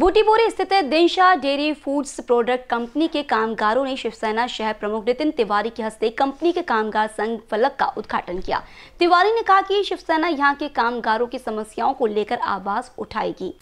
बूटीपुरी स्थित Dinshaw dairy foods product company के कामगारों ने शिवसेना शहर प्रमुख नितिन तिवारी के हस्ते कंपनी के कामगार संघ फलक का उद्घाटन किया तिवारी ने कहा कि शिवसेना यहां के कामगारों की समस्याओं को लेकर आवाज उठाएगी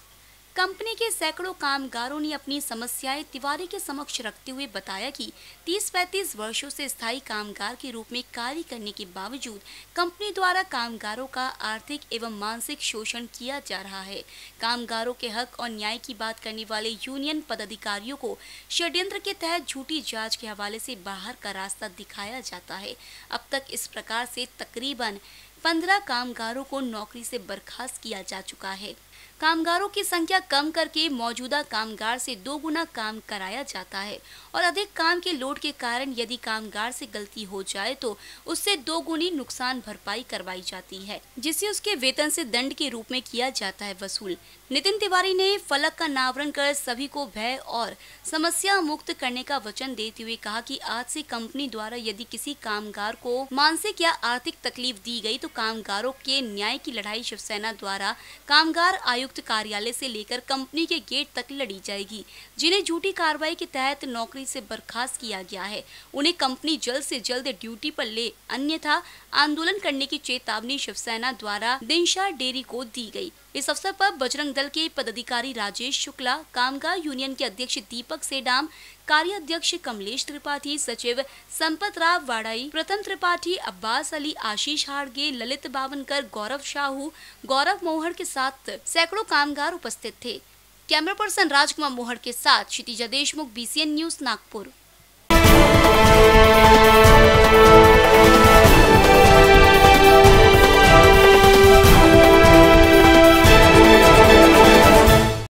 कंपनी के सैकड़ों कामगारों ने अपनी समस्याएं तिवारी के समक्ष रखते हुए बताया कि 30-35 वर्षों से स्थायी कामगार के रूप में कार्य करने के बावजूद कंपनी द्वारा कामगारों का आर्थिक एवं मानसिक शोषण किया जा रहा है कामगारों के हक और न्याय की बात करने वाले यूनियन पदाधिकारियों को षड्यंत्र के तहत झूठी जाँच के हवाले से बाहर का रास्ता दिखाया जाता है अब तक इस प्रकार से तकरीबन पंद्रह कामगारों को नौकरी से बर्खास्त किया जा चुका है कामगारों की संख्या कम करके मौजूदा कामगार से दो गुना काम कराया जाता है और अधिक काम के लोड के कारण यदि कामगार से गलती हो जाए तो उससे दो गुनी नुकसान भरपाई करवाई जाती है जिसे उसके वेतन से दंड के रूप में किया जाता है वसूल नितिन तिवारी ने फलक का नावरण कर सभी को भय और समस्या मुक्त करने का वचन देते हुए कहा की आज से कंपनी द्वारा यदि किसी कामगार को मानसिक या आर्थिक तकलीफ दी गयी तो कामगारों के न्याय की लड़ाई शिवसेना द्वारा कामगार आयोग आयुक्त कार्यालय से लेकर कंपनी के गेट तक लड़ी जाएगी जिन्हें झूठी कार्रवाई के तहत नौकरी से बर्खास्त किया गया है उन्हें कंपनी जल्द से जल्द ड्यूटी पर ले अन्यथा आंदोलन करने की चेतावनी शिवसेना द्वारा दिनशा डेरी को दी गई इस अवसर पर बजरंग दल के पदाधिकारी राजेश शुक्ला कामगार यूनियन के अध्यक्ष दीपक सेडाम कार्याध्यक्ष कमलेश त्रिपाठी सचिव संपत राव वाड़ाई प्रथम त्रिपाठी अब्बास अली आशीष हाड़गे ललित बावनकर गौरव शाहू गौरव मोहर के साथ सैकड़ों कामगार उपस्थित थे कैमरा पर्सन राजकुमार मोहर के साथ क्षितिजा देशमुख बी न्यूज नागपुर